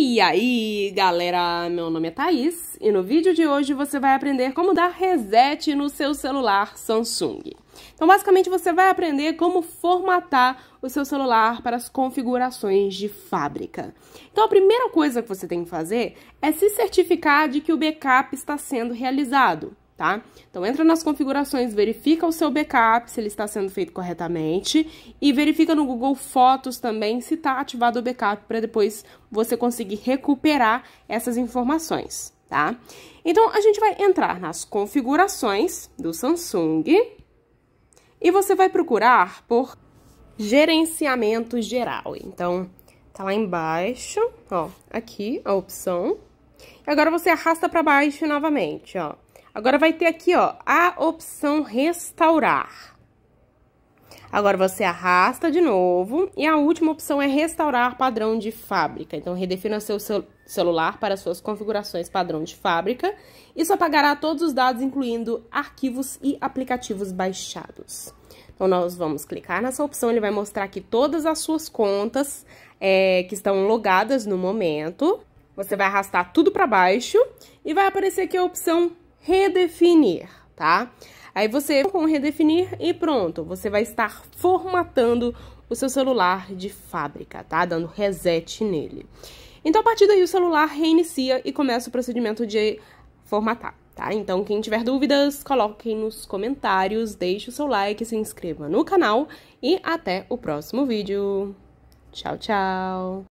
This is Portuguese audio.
E aí, galera, meu nome é Thaís e no vídeo de hoje você vai aprender como dar reset no seu celular Samsung. Então, basicamente, você vai aprender como formatar o seu celular para as configurações de fábrica. Então, a primeira coisa que você tem que fazer é se certificar de que o backup está sendo realizado tá? Então, entra nas configurações, verifica o seu backup, se ele está sendo feito corretamente, e verifica no Google Fotos também se está ativado o backup, para depois você conseguir recuperar essas informações, tá? Então, a gente vai entrar nas configurações do Samsung, e você vai procurar por gerenciamento geral. Então, tá lá embaixo, ó, aqui a opção. Agora você arrasta para baixo novamente, ó. Agora, vai ter aqui, ó, a opção restaurar. Agora, você arrasta de novo e a última opção é restaurar padrão de fábrica. Então, redefina seu cel celular para suas configurações padrão de fábrica. Isso apagará todos os dados, incluindo arquivos e aplicativos baixados. Então, nós vamos clicar nessa opção, ele vai mostrar aqui todas as suas contas é, que estão logadas no momento. Você vai arrastar tudo para baixo e vai aparecer aqui a opção redefinir, tá? Aí você com redefinir e pronto, você vai estar formatando o seu celular de fábrica, tá? Dando reset nele. Então, a partir daí, o celular reinicia e começa o procedimento de formatar, tá? Então, quem tiver dúvidas, coloquem nos comentários, deixe o seu like, se inscreva no canal e até o próximo vídeo. Tchau, tchau!